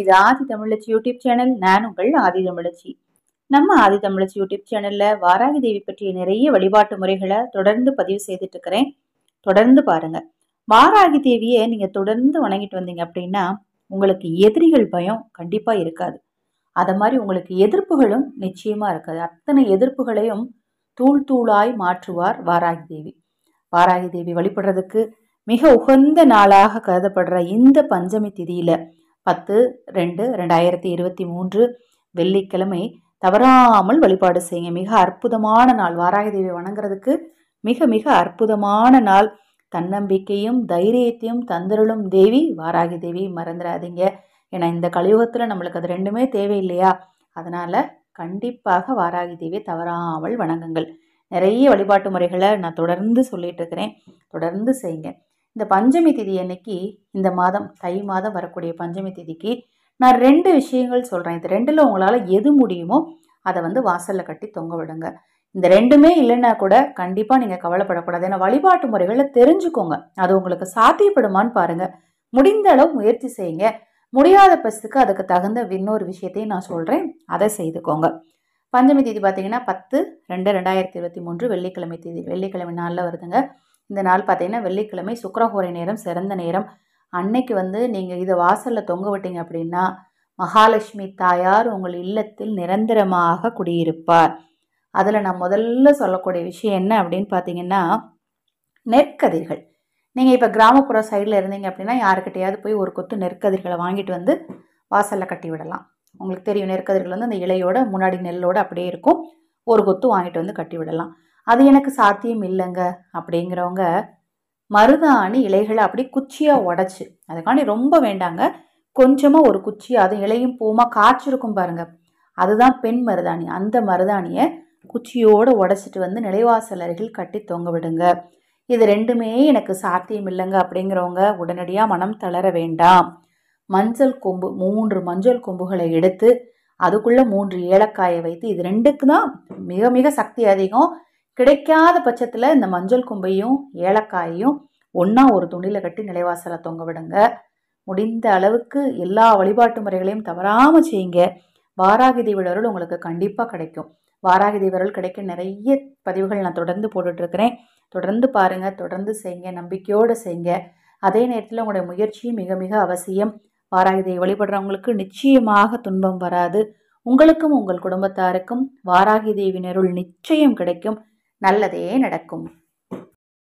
இது ஆதி தமிழச்சி YouTube channel நான் உங்கள் ஆதி தமிழச்சி நம்ம ஆதி தமிழச்சி யூடியூப் சேனல்ல வாராகி தேவி பற்றிய நிறைய வழிபாட்டு முறைகளை தொடர்ந்து பதிவு செய்துட்டு இருக்கிறேன் தொடர்ந்து பாருங்க வாராகி தேவியை நீங்க தொடர்ந்து வணங்கிட்டு வந்தீங்க அப்படின்னா உங்களுக்கு எதிரிகள் பயம் கண்டிப்பா இருக்காது அதை மாதிரி உங்களுக்கு எதிர்ப்புகளும் நிச்சயமா இருக்காது அத்தனை எதிர்ப்புகளையும் தூள் தூளாய் மாற்றுவார் வாராகி தேவி வாராகி தேவி வழிபடுறதுக்கு மிக உகந்த நாளாக கருதப்படுற இந்த பஞ்சமி திதியில பத்து ரெண்டு ரெண்டாயிரத்தி இருபத்தி மூன்று வெள்ளிக்கிழமை தவறாமல் வழிபாடு செய்யுங்க மிக அற்புதமான நாள் வாராக தேவி வணங்குறதுக்கு மிக மிக அற்புதமான நாள் தன்னம்பிக்கையும் தைரியத்தையும் தந்திரலும் தேவி வாராகி தேவி மறந்துடாதீங்க ஏன்னா இந்த கலியுகத்தில் நம்மளுக்கு அது ரெண்டுமே தேவை இல்லையா அதனால் கண்டிப்பாக வாராகி தேவியை தவறாமல் வணங்குங்கள் நிறைய வழிபாட்டு முறைகளை நான் தொடர்ந்து சொல்லிகிட்டு இருக்கிறேன் தொடர்ந்து செய்யுங்க இந்த பஞ்சமி திதி அன்னைக்கு இந்த மாதம் தை மாதம் வரக்கூடிய பஞ்சமி திதிக்கு நான் ரெண்டு விஷயங்கள் சொல்கிறேன் இந்த ரெண்டில் உங்களால் எது முடியுமோ அதை வந்து வாசலில் கட்டி தொங்க விடுங்க இந்த ரெண்டுமே இல்லைன்னா கூட கண்டிப்பாக நீங்கள் கவலைப்படக்கூடாது ஏன்னா வழிபாட்டு முறைகளை தெரிஞ்சுக்கோங்க அது உங்களுக்கு சாத்தியப்படுமான்னு பாருங்கள் முடிந்த அளவு முயற்சி செய்யுங்க முடியாத பசுக்கு அதுக்கு தகுந்த இன்னொரு விஷயத்தையும் நான் சொல்கிறேன் அதை செய்துக்கோங்க பஞ்சமி தேதி பார்த்தீங்கன்னா பத்து ரெண்டு ரெண்டாயிரத்தி இருபத்தி மூன்று வெள்ளிக்கிழமை தேதி வெள்ளிக்கிழமை நாளில் வருதுங்க இந்த நாள் பார்த்திங்கன்னா வெள்ளிக்கிழமை சுக்கரஹோரை நேரம் சிறந்த நேரம் அன்னைக்கு வந்து நீங்கள் இதை வாசலில் தொங்க விட்டீங்க அப்படின்னா மகாலட்சுமி தாயார் உங்கள் இல்லத்தில் நிரந்தரமாக குடியிருப்பார் அதில் நான் முதல்ல சொல்லக்கூடிய விஷயம் என்ன அப்படின்னு பார்த்தீங்கன்னா நெற்கதிர்கள் நீங்கள் இப்போ கிராமப்புற சைடில் இருந்தீங்க அப்படின்னா யாருக்கிட்டையாவது போய் ஒரு கொத்து நெற்கதிர்களை வாங்கிட்டு வந்து வாசலில் கட்டி விடலாம் உங்களுக்கு தெரியும் நெற்கதிர்கள் வந்து அந்த இலையோட முன்னாடி நெல்லோட அப்படியே இருக்கும் ஒரு கொத்து வாங்கிட்டு வந்து கட்டி விடலாம் அது எனக்கு சாத்தியம் இல்லைங்க அப்படிங்கிறவங்க மருதாணி இலைகளை அப்படி குச்சியாக உடச்சி அதுக்காண்டி ரொம்ப வேண்டாங்க கொஞ்சமாக ஒரு குச்சி அது இலையும் பூமாக காய்ச்சிருக்கும் பாருங்கள் அதுதான் பெண் மருதாணி அந்த மருதாணியை குச்சியோடு உடச்சிட்டு வந்து நிலைவாசல் அருகில் கட்டி தொங்க விடுங்க இது ரெண்டுமே எனக்கு சாத்தியம் இல்லைங்க அப்படிங்கிறவங்க உடனடியாக மனம் தளர வேண்டாம் மஞ்சள் கொம்பு மூன்று மஞ்சள் கொம்புகளை எடுத்து அதுக்குள்ளே மூன்று ஏலக்காயை வைத்து இது ரெண்டுக்கு தான் மிக மிக சக்தி அதிகம் கிடைக்காத பட்சத்தில் இந்த மஞ்சள் கொம்பையும் ஏலக்காயையும் ஒன்றா ஒரு துணியில் கட்டி நிலைவாசலை தொங்க விடுங்க முடிந்த அளவுக்கு எல்லா வழிபாட்டு முறைகளையும் தவறாமல் செய்யுங்க வாராகி அருள் உங்களுக்கு கண்டிப்பாக கிடைக்கும் வாராகி அருள் கிடைக்க நிறைய பதிவுகள் நான் தொடர்ந்து போட்டுட்ருக்கிறேன் தொடர்ந்து பாருங்கள் தொடர்ந்து செய்யுங்க நம்பிக்கையோடு செய்யுங்க அதே நேரத்தில் உங்களுடைய முயற்சியும் மிக மிக அவசியம் வாராகிதை வழிபடுறவங்களுக்கு நிச்சயமாக துன்பம் வராது உங்களுக்கும் உங்கள் குடும்பத்தாருக்கும் வாராகி தேவினருள் நிச்சயம் கிடைக்கும் நல்லதே நடக்கும்